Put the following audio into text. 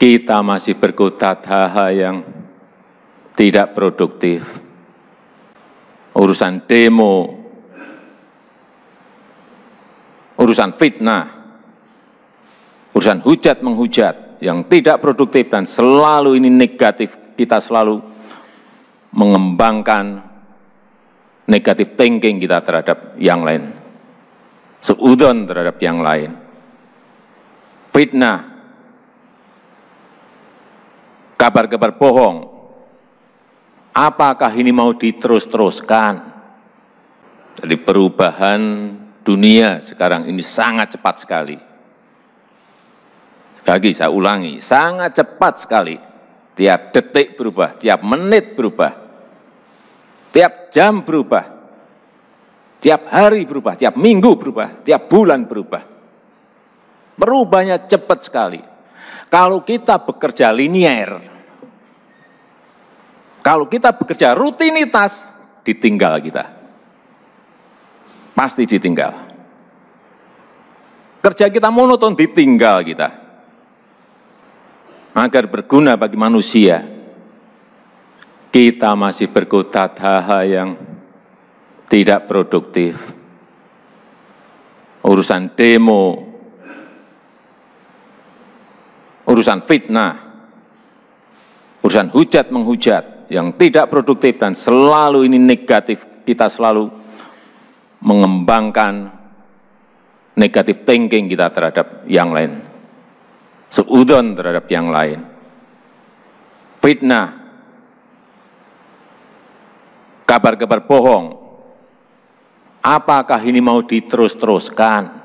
kita masih berkutat hal-hal yang tidak produktif. Urusan demo, urusan fitnah, urusan hujat menghujat yang tidak produktif dan selalu ini negatif, kita selalu mengembangkan negatif thinking kita terhadap yang lain. Seudon terhadap yang lain. Fitnah, kabar-kabar bohong. Apakah ini mau diterus-teruskan? Jadi perubahan dunia sekarang ini sangat cepat sekali. Sekali lagi saya ulangi, sangat cepat sekali. Tiap detik berubah, tiap menit berubah, tiap jam berubah, tiap hari berubah, tiap minggu berubah, tiap bulan berubah. Perubahannya cepat sekali. Kalau kita bekerja linier, kalau kita bekerja rutinitas, ditinggal kita. Pasti ditinggal. Kerja kita monoton, ditinggal kita. Agar berguna bagi manusia, kita masih berkutat hal-hal yang tidak produktif. Urusan demo, urusan fitnah, urusan hujat menghujat yang tidak produktif dan selalu ini negatif. Kita selalu mengembangkan negatif thinking kita terhadap yang lain. Seudon terhadap yang lain. Fitnah. Kabar-kabar bohong. Apakah ini mau diterus-teruskan?